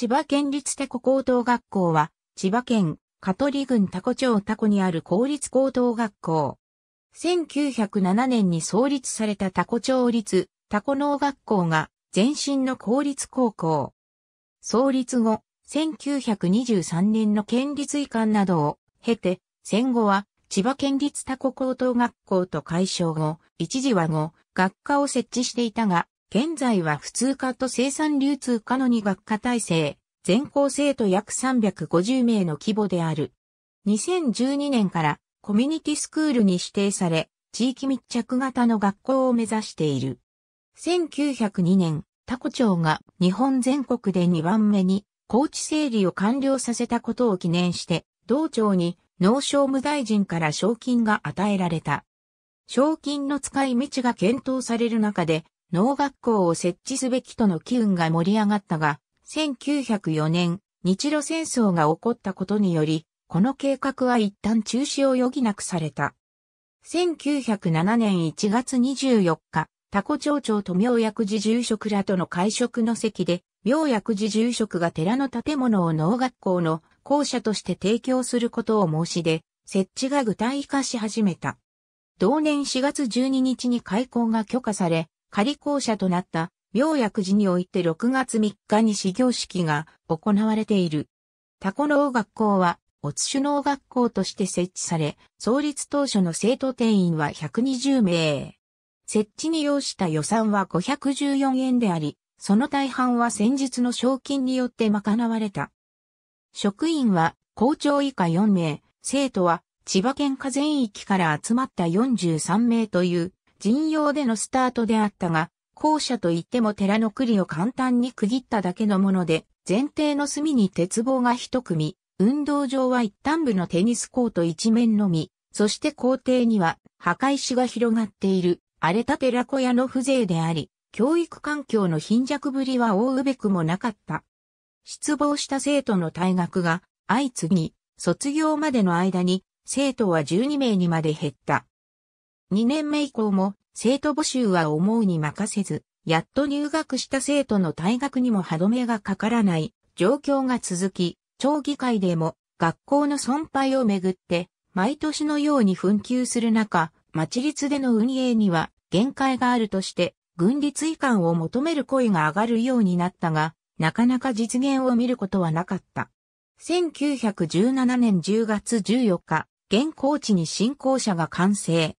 千葉県立タコ高等学校は、千葉県香取郡タコ町タコにある公立高等学校。1907年に創立されたタコ町立タコ農学校が前身の公立高校。創立後、1923年の県立遺憾などを経て、戦後は千葉県立タコ高等学校と解消後、一時は後、学科を設置していたが、現在は普通科と生産流通科の2学科体制、全校生徒約350名の規模である。2012年からコミュニティスクールに指定され、地域密着型の学校を目指している。1902年、タコ町が日本全国で2番目に高知整理を完了させたことを記念して、同町に農商務大臣から賞金が与えられた。賞金の使い道が検討される中で、農学校を設置すべきとの機運が盛り上がったが、1904年、日露戦争が起こったことにより、この計画は一旦中止を余儀なくされた。1907年1月24日、タコ町長と妙薬寺住職らとの会食の席で、妙薬寺住職が寺の建物を農学校の校舎として提供することを申し出、設置が具体化し始めた。同年4月12日に開校が許可され、仮校舎となった妙薬寺において6月3日に始業式が行われている。タコ農学校は、おつ首脳学校として設置され、創立当初の生徒定員は120名。設置に要した予算は514円であり、その大半は先日の賞金によって賄われた。職員は校長以下4名、生徒は千葉県下全域から集まった43名という陣容でのスタートであったが、校舎といっても寺の栗を簡単に区切っただけのもので、前提の隅に鉄棒が一組、運動場は一端部のテニスコート一面のみ、そして校庭には墓石が広がっている荒れた寺小屋の風情であり、教育環境の貧弱ぶりは覆うべくもなかった。失望した生徒の退学が相次ぎ、卒業までの間に生徒は12名にまで減った。2年目以降も生徒募集は思うに任せず、やっと入学した生徒の退学にも歯止めがかからない状況が続き、町議会でも学校の損廃をめぐって、毎年のように紛糾する中、町立での運営には限界があるとして、軍立遺憾を求める声が上がるようになったが、なかなか実現を見ることはなかった。1917年10月14日、現行地に新校舎が完成。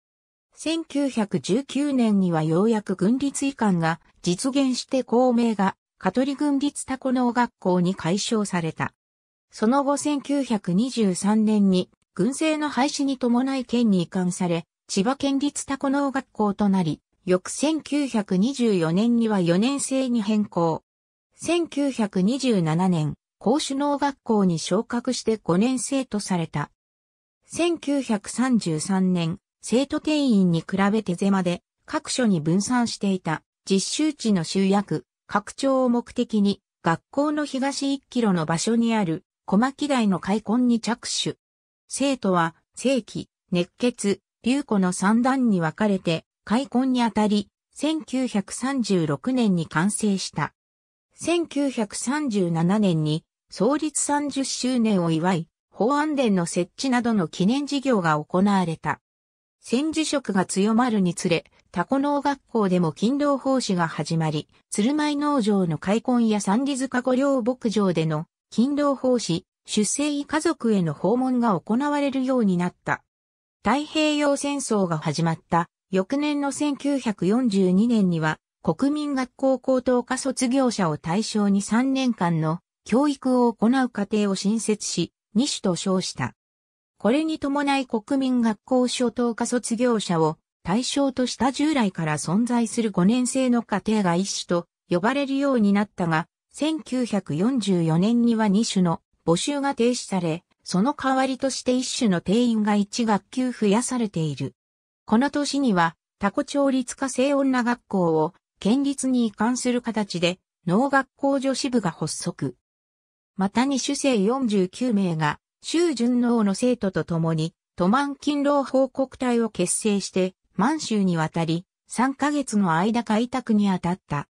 1919年にはようやく軍立遺憾が実現して公明が香取軍立多古農学校に改称された。その後1923年に軍政の廃止に伴い県に移管され、千葉県立多古農学校となり、翌1924年には4年生に変更。1927年、公主農学校に昇格して5年生とされた。1933年、生徒定員に比べてゼマで各所に分散していた実習地の集約、拡張を目的に学校の東1キロの場所にある小牧台の開墾に着手。生徒は正規、熱血、流子の三段に分かれて開墾にあたり、1936年に完成した。1937年に創立30周年を祝い、法安殿の設置などの記念事業が行われた。戦時色が強まるにつれ、タコ農学校でも勤労奉仕が始まり、鶴舞農場の開墾や三里塚御料牧場での勤労奉仕、出生医家族への訪問が行われるようになった。太平洋戦争が始まった翌年の1942年には国民学校高等科卒業者を対象に3年間の教育を行う過程を新設し、2種と称した。これに伴い国民学校初等科卒業者を対象とした従来から存在する5年生の家庭が一種と呼ばれるようになったが、1944年には2種の募集が停止され、その代わりとして一種の定員が1学級増やされている。この年には、タコ町立科生女学校を県立に移管する形で、農学校女子部が発足。また2種生49名が周順王の生徒と共に、都満勤労報告隊を結成して、満州に渡り、3ヶ月の間開拓に当たった。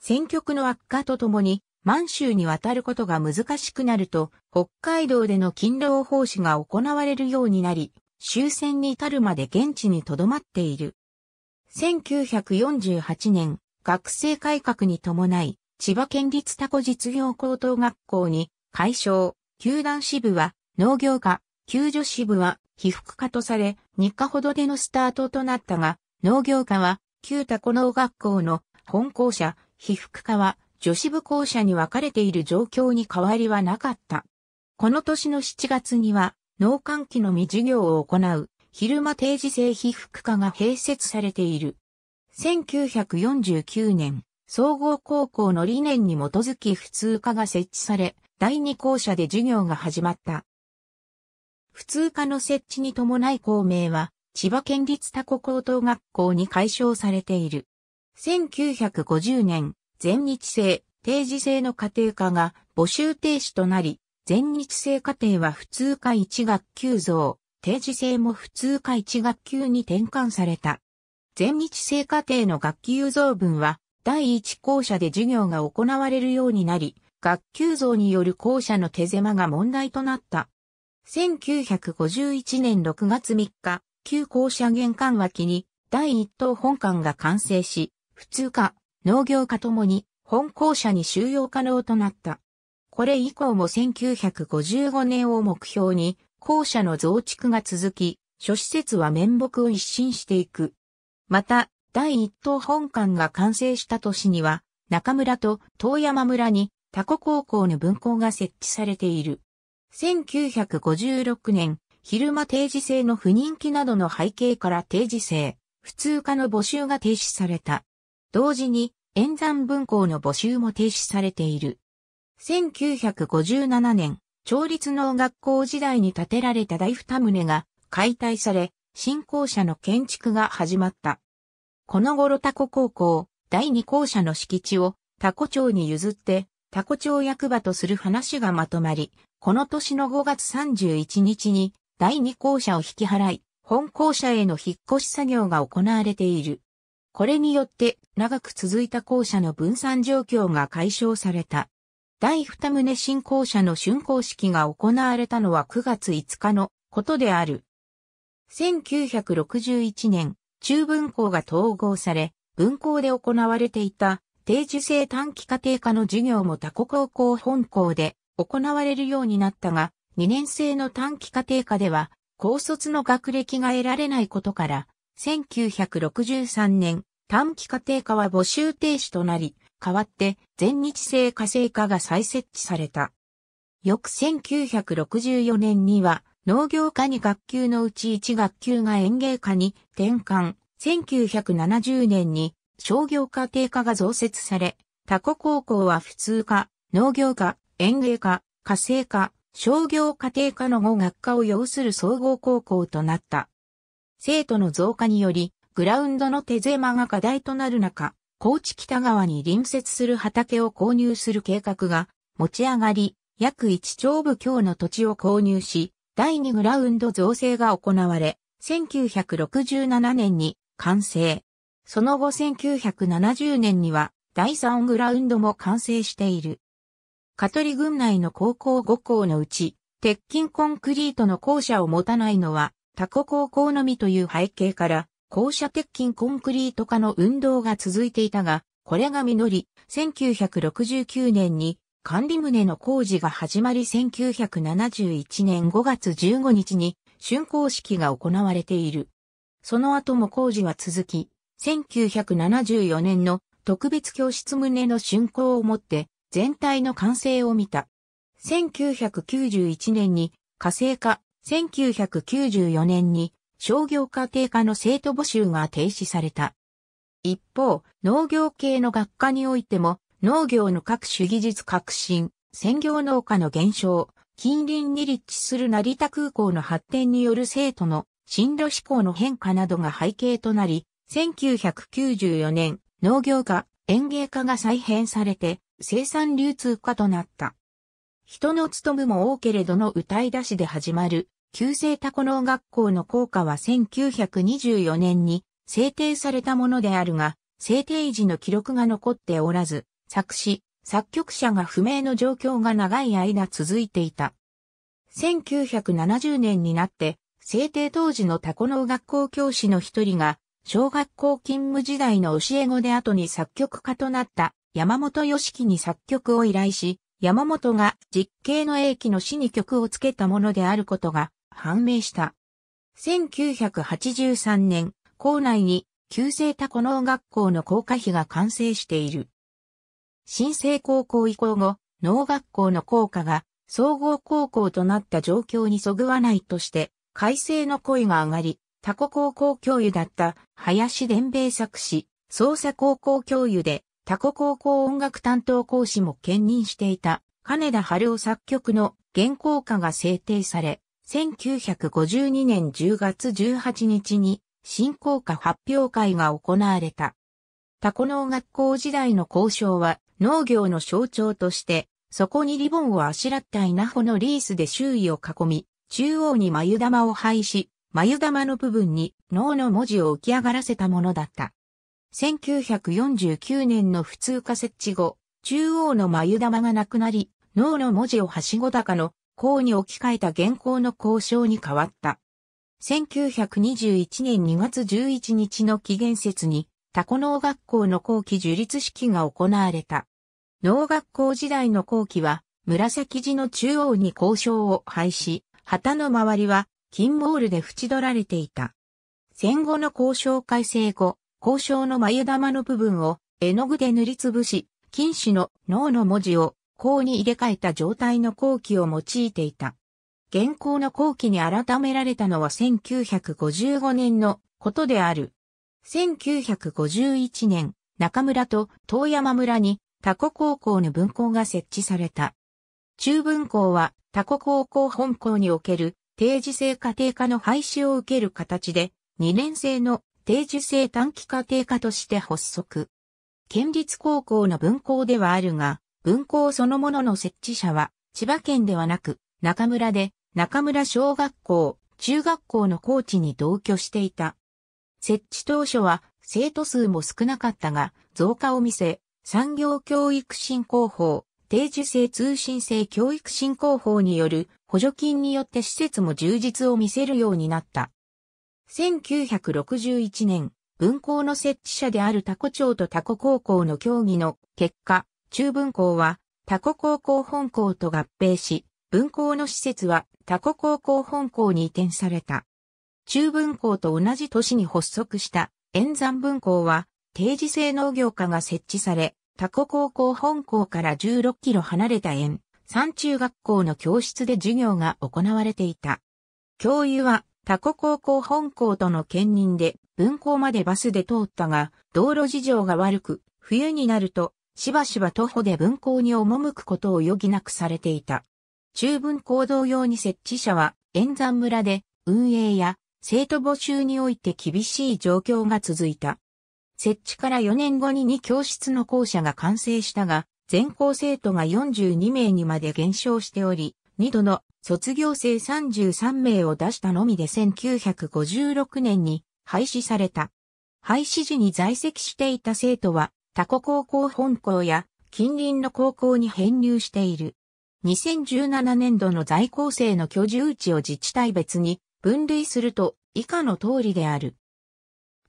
戦局の悪化とともに、満州に渡ることが難しくなると、北海道での勤労奉仕が行われるようになり、終戦に至るまで現地に留まっている。1948年、学生改革に伴い、千葉県立タコ実業高等学校に、解消、球団支部は農業科、救助支部は被覆科とされ、日ほどでのスタートとなったが、農業科は旧多古農学校の本校舎、被覆科は女子部校舎に分かれている状況に変わりはなかった。この年の7月には、農閑期の未授業を行う、昼間定時制被覆科が併設されている。1949年、総合高校の理念に基づき普通科が設置され、第2校舎で授業が始まった。普通科の設置に伴い校名は、千葉県立多古高等学校に改称されている。1950年、全日制、定時制の家庭科が募集停止となり、全日制課程は普通科1学級増、定時制も普通科1学級に転換された。全日制課程の学級増分は、第1校舎で授業が行われるようになり、学級増による校舎の手狭が問題となった。1951年6月3日、旧校舎玄関脇に第一等本館が完成し、普通科、農業科ともに本校舎に収容可能となった。これ以降も1955年を目標に校舎の増築が続き、諸施設は面目を一新していく。また、第一等本館が完成した年には、中村と遠山村に他古高校の分校が設置されている。1956年、昼間定時制の不人気などの背景から定時制、普通科の募集が停止された。同時に、演算文校の募集も停止されている。1957年、町立農学校時代に建てられた大二棟が解体され、新校舎の建築が始まった。この頃タコ高校、第二校舎の敷地をタコ町に譲ってタコ町役場とする話がまとまり、この年の5月31日に第2校舎を引き払い、本校舎への引っ越し作業が行われている。これによって長く続いた校舎の分散状況が解消された。第2棟新校舎の竣工式が行われたのは9月5日のことである。1961年、中文校が統合され、分校で行われていた定時制短期家庭科の授業も他国高校本校で行われるようになったが、2年生の短期家庭科では、高卒の学歴が得られないことから、1963年、短期家庭科は募集停止となり、代わって全日制家政科が再設置された。翌1964年には、農業科に学級のうち1学級が園芸科に転換。1970年に商業家庭科が増設され、他古高校は普通科、農業科、園芸科、家政科、商業家庭科の5学科を要する総合高校となった。生徒の増加により、グラウンドの手狭が課題となる中、高知北側に隣接する畑を購入する計画が持ち上がり、約1兆部強の土地を購入し、第2グラウンド造成が行われ、1967年に完成。その後1970年には第3グラウンドも完成している。香取郡内の高校5校のうち、鉄筋コンクリートの校舎を持たないのは、タコ高校のみという背景から、校舎鉄筋コンクリート化の運動が続いていたが、これが実り、1969年に管理棟の工事が始まり1971年5月15日に竣工式が行われている。その後も工事は続き、1974年の特別教室棟の竣工をもって全体の完成を見た。1991年に火星化、1994年に商業家庭科の生徒募集が停止された。一方、農業系の学科においても、農業の各種技術革新、専業農家の減少、近隣に立地する成田空港の発展による生徒の進路志向の変化などが背景となり、1994年、農業化、園芸化が再編されて、生産流通化となった。人の務むも多けれどの歌い出しで始まる、旧制タコ農学校の校歌は1924年に制定されたものであるが、制定時の記録が残っておらず、作詞、作曲者が不明の状況が長い間続いていた。1970年になって、制定当時のタコ農学校教師の一人が、小学校勤務時代の教え子で後に作曲家となった山本良樹に作曲を依頼し、山本が実刑の英気の死に曲をつけたものであることが判明した。1983年、校内に旧制多古農学校の校歌碑が完成している。新生高校移行後、農学校の校歌が総合高校となった状況にそぐわないとして、改正の声が上がり、タコ高校教諭だった林伝兵作詞、捜査高校教諭でタコ高校音楽担当講師も兼任していた金田春夫作曲の原稿歌が制定され、1952年10月18日に新校歌発表会が行われた。タコ農学校時代の交渉は農業の象徴として、そこにリボンをあしらった稲穂のリースで周囲を囲み、中央に眉玉を配し、眉玉の部分に脳の文字を浮き上がらせたものだった。1949年の普通化設置後、中央の眉玉がなくなり、脳の文字をはしご高の甲に置き換えた現行の交渉に変わった。1921年2月11日の期限節に、タコ農学校の後期樹立式が行われた。農学校時代の後期は、紫地の中央に交渉を廃し、旗の周りは金ボールで縁取られていた。戦後の交渉改正後、交渉の眉玉の部分を絵の具で塗りつぶし、金紙の脳の文字を甲に入れ替えた状態の後期を用いていた。現行の後期に改められたのは1955年のことである。1951年、中村と遠山村にタコ高校の分校が設置された。中分校はタコ高校本校における定時制家庭科の廃止を受ける形で、2年生の定時制短期家庭科として発足。県立高校の分校ではあるが、分校そのものの設置者は、千葉県ではなく、中村で、中村小学校、中学校の校地に同居していた。設置当初は、生徒数も少なかったが、増加を見せ、産業教育振興法、定時制通信制教育振興法による補助金によって施設も充実を見せるようになった。1961年、分校の設置者であるタコ町とタコ高校の協議の結果、中分校はタコ高校本校と合併し、分校の施設はタコ高校本校に移転された。中分校と同じ年に発足した円山分校は定時制農業化が設置され、タコ高校本校から16キロ離れた円山中学校の教室で授業が行われていた。教諭は、タコ高校本校との兼任で、分校までバスで通ったが、道路事情が悪く、冬になると、しばしば徒歩で分校に赴くことを余儀なくされていた。中文行動用に設置者は、演山村で、運営や、生徒募集において厳しい状況が続いた。設置から4年後に2教室の校舎が完成したが、全校生徒が42名にまで減少しており、2度の卒業生33名を出したのみで1956年に廃止された。廃止時に在籍していた生徒は、他古高校本校や近隣の高校に編入している。2017年度の在校生の居住地を自治体別に分類すると以下の通りである。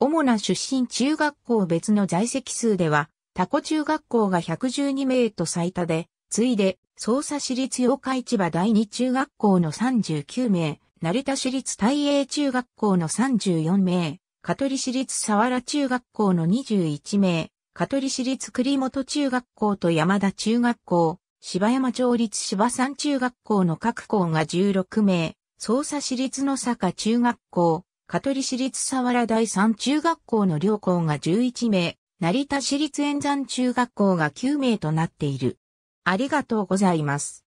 主な出身中学校別の在籍数では、タコ中学校が112名と最多で、次いで、捜査市立八日市場第二中学校の39名、成田市立大英中学校の34名、香取市立佐原中学校の21名、香取市立栗本中学校と山田中学校、芝山町立芝山中学校の各校が16名、捜査市立野坂中学校、香取市立佐原第三中学校の両校が11名、成田市立演山中学校が9名となっている。ありがとうございます。